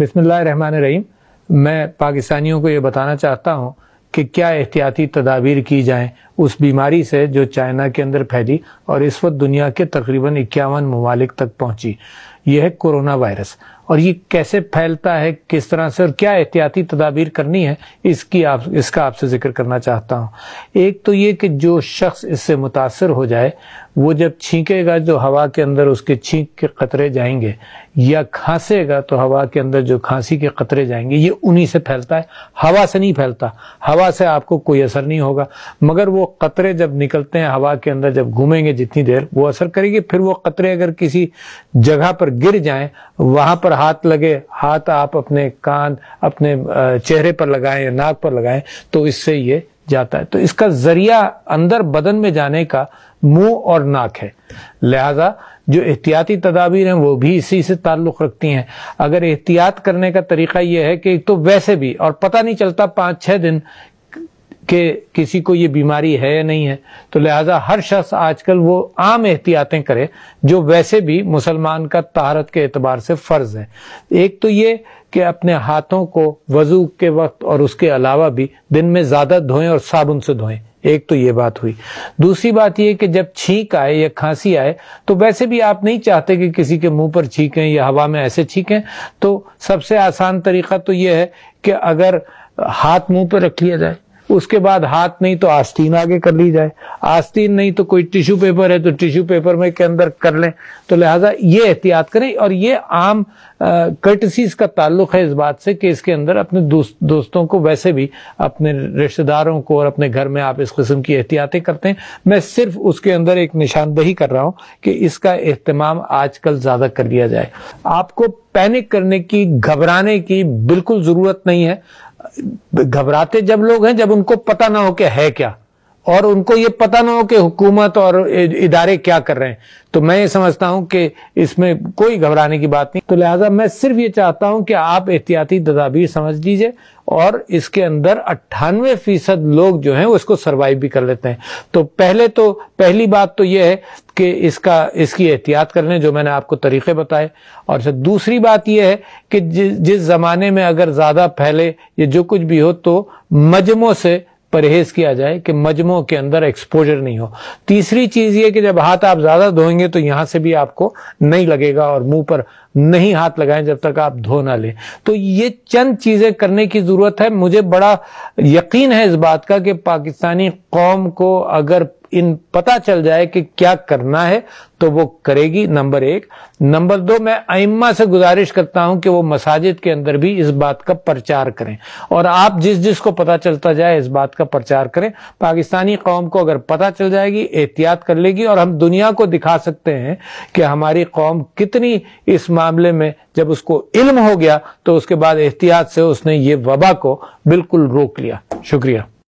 بسم اللہ الرحمن الرحیم میں پاکستانیوں کو یہ بتانا چاہتا ہوں کہ کیا احتیاطی تدابیر کی جائیں اس بیماری سے جو چائنا کے اندر پھیلی اور اس وقت دنیا کے تقریباً اکیاون ممالک تک پہنچی یہ ہے کورونا وائرس اور یہ کیسے پھیلتا ہے کس طرح سے اور کیا احتیاطی تدابیر کرنی ہے اس کی آپ اس کا آپ سے ذکر کرنا چاہتا ہوں ایک تو یہ کہ جو شخص اس سے متاثر ہو جائے وہ جب چھینکے گا جو ہوا کے اندر اس کے چھینک کے قطرے جائیں گے یا کھانسے گا تو ہوا کے اندر جو کھانسی کے قطرے جائیں گے یہ انہی سے پھیلتا ہے ہوا سے نہیں پھیلتا ہوا سے آپ کو کوئی اثر نہیں ہوگا مگر وہ وہ قطرے جب نکلتے ہیں ہوا کے اندر جب گھومیں گے جتنی دیر وہ اثر کرے گی پھر وہ قطرے اگر کسی جگہ پر گر جائیں وہاں پر ہاتھ لگے ہاتھ آپ اپنے کان اپنے چہرے پر لگائیں یا ناک پر لگائیں تو اس سے یہ جاتا ہے تو اس کا ذریعہ اندر بدن میں جانے کا منہ اور ناک ہے لہذا جو احتیاطی تدابیر ہیں وہ بھی اسی سے تعلق رکھتی ہیں اگر احتیاط کرنے کا طریقہ یہ ہے کہ ایک تو ویسے بھی اور پتہ نہیں چلتا پانچ چھ دن کہ کسی کو یہ بیماری ہے یا نہیں ہے تو لہٰذا ہر شخص آج کل وہ عام احتیاطیں کرے جو ویسے بھی مسلمان کا تہارت کے اعتبار سے فرض ہے ایک تو یہ کہ اپنے ہاتھوں کو وضو کے وقت اور اس کے علاوہ بھی دن میں زیادہ دھوئیں اور صابن سے دھوئیں ایک تو یہ بات ہوئی دوسری بات یہ کہ جب چھینک آئے یا کھانسی آئے تو ویسے بھی آپ نہیں چاہتے کہ کسی کے منہ پر چھینکیں یا ہوا میں ایسے چھینکیں تو سب سے آسان طریقہ تو یہ ہے کہ اگر ہاتھ منہ پہ رکھ لیا جائے اس کے بعد ہاتھ نہیں تو آستین آگے کر لی جائے آستین نہیں تو کوئی ٹیشو پیپر ہے تو ٹیشو پیپر میں کے اندر کر لیں تو لہٰذا یہ احتیاط کریں اور یہ عام کرٹسیز کا تعلق ہے اس بات سے کہ اس کے اندر اپنے دوستوں کو ویسے بھی اپنے رشتہ داروں کو اور اپنے گھر میں آپ اس قسم کی احتیاطیں کرتے ہیں میں صرف اس کے اندر ایک نشاندہی کر رہا ہوں کہ اس کا اہتمام آج کل زیادہ کر لیا جائے آپ کو پینک کرنے کی گھبرانے کی بالکل ضرورت نہیں ہے گھبراتے جب لوگ ہیں جب ان کو پتا نہ ہو کہ ہے کیا اور ان کو یہ پتا نہ ہو کہ حکومت اور ادارے کیا کر رہے ہیں تو میں یہ سمجھتا ہوں کہ اس میں کوئی گھبرانے کی بات نہیں تو لہٰذا میں صرف یہ چاہتا ہوں کہ آپ احتیاطی تدابیر سمجھ لیجئے اور اس کے اندر اٹھانوے فیصد لوگ جو وہ اس کو سروائیو بھی کر لیتے ہیں تو پہلے تو پہلی بات تو یہ ہے کہ اس کا اس کی احتیاط کر لیں جو میں نے آپ کو طریقے بتائے اور دوسری بات یہ ہے کہ جس زمانے میں اگر زیادہ پھیلے یا جو کچھ بھی ہو تو مجموع سے پرہیز کیا جائے کہ مجموع کے اندر ایکسپوجر نہیں ہو تیسری چیز یہ کہ جب ہاتھ آپ زیادہ دھوئیں گے تو یہاں سے بھی آپ کو نہیں لگے گا اور منہ پر نہیں ہاتھ لگائیں جب تک آپ دھو نہ لیں تو یہ چند چیزیں کرنے کی ضرورت ہے مجھے بڑا یقین ہے اس بات کا کہ پاکستانی قوم کو اگر ان پتا چل جائے کہ کیا کرنا ہے تو وہ کرے گی نمبر ایک نمبر دو میں ائمہ سے گزارش کرتا ہوں کہ وہ مساجد کے اندر بھی اس بات کا پرچار کریں اور آپ جس جس کو پتا چلتا جائے اس بات کا پرچار کریں پاکستانی قوم کو اگر پتا چل جائے گی احتیاط کر لے گی اور ہم دنیا کو دکھا سکتے ہیں کہ ہماری قوم کتنی اس معاملے میں جب اس کو علم ہو گیا تو اس کے بعد احتیاط سے اس نے یہ وبا کو بالکل روک لیا شکریہ